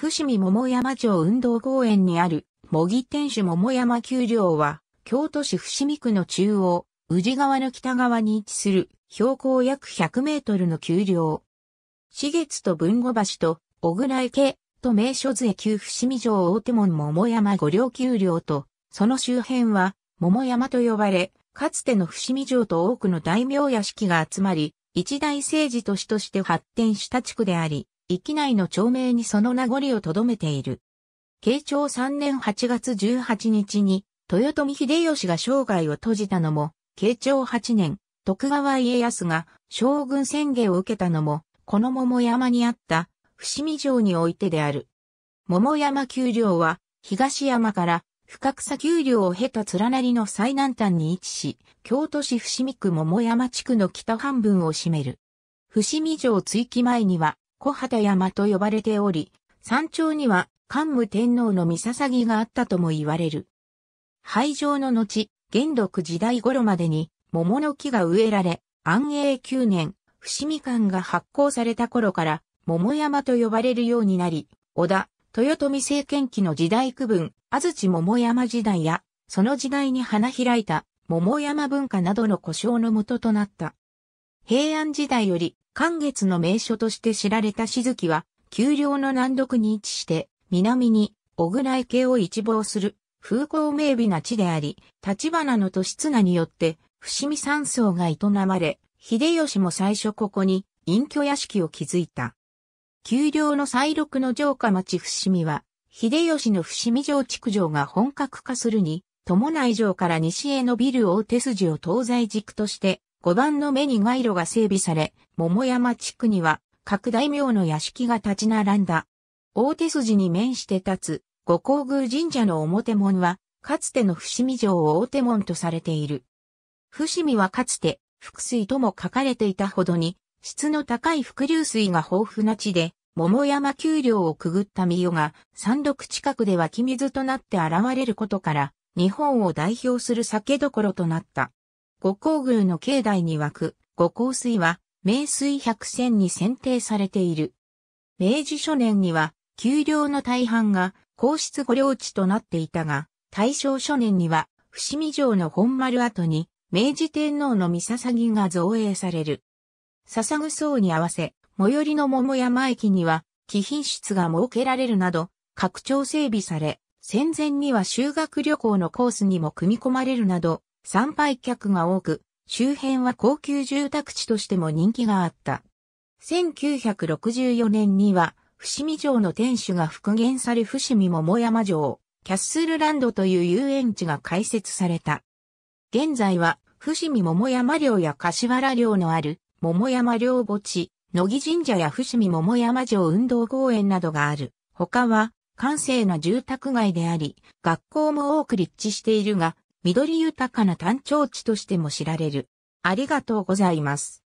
伏見桃山町運動公園にある、模擬天守桃山丘陵は、京都市伏見区の中央、宇治川の北側に位置する、標高約100メートルの丘陵。四月と文後橋と、小倉池、と名所杖旧伏見城大手門桃山五稜丘陵と、その周辺は、桃山と呼ばれ、かつての伏見城と多くの大名屋敷が集まり、一大政治都市として発展した地区であり、域内の町名にその名残を留めている。慶長3年8月18日に、豊臣秀吉が生涯を閉じたのも、慶長8年、徳川家康が将軍宣言を受けたのも、この桃山にあった伏見城においてである。桃山丘陵は、東山から深草丘陵を経た連なりの最南端に位置し、京都市伏見区桃山地区の北半分を占める。伏見城追記前には、小畑山と呼ばれており、山頂には桓武天皇の三捧ぎがあったとも言われる。廃城の後、元禄時代頃までに桃の木が植えられ、安永9年、伏見館が発行された頃から桃山と呼ばれるようになり、織田、豊臣政権期の時代区分、安土桃山時代や、その時代に花開いた桃山文化などの故障の元となった。平安時代より、寒月の名所として知られた静木は、丘陵の南麓に位置して、南に、小倉池を一望する、風光明媚な地であり、立花の都市綱によって、伏見山荘が営まれ、秀吉も最初ここに、隠居屋敷を築いた。丘陵の西麓の城下町伏見は、秀吉の伏見城築城が本格化するに、友内城から西へ伸びる大手筋を東西軸として、5番の目に街路が整備され、桃山地区には各大名の屋敷が立ち並んだ。大手筋に面して立つ五皇宮神社の表門は、かつての伏見城を大手門とされている。伏見はかつて、伏水とも書かれていたほどに、質の高い伏流水が豊富な地で、桃山丘陵をくぐった御代が、山麓近くで湧き水となって現れることから、日本を代表する酒どころとなった。五光宮の境内に湧く五光水は名水百選に選定されている。明治初年には丘陵の大半が皇室御領地となっていたが、大正初年には伏見城の本丸跡に明治天皇の御笹ぎが造営される。捧ぐ層に合わせ、最寄りの桃山駅には貴賓室が設けられるなど、拡張整備され、戦前には修学旅行のコースにも組み込まれるなど、参拝客が多く、周辺は高級住宅地としても人気があった。1964年には、伏見城の天守が復元され伏見桃山城、キャッスルランドという遊園地が開設された。現在は、伏見桃山領や柏原領のある、桃山領墓地、野木神社や伏見桃山城運動公園などがある。他は、閑静な住宅街であり、学校も多く立地しているが、緑豊かな単調地としても知られる。ありがとうございます。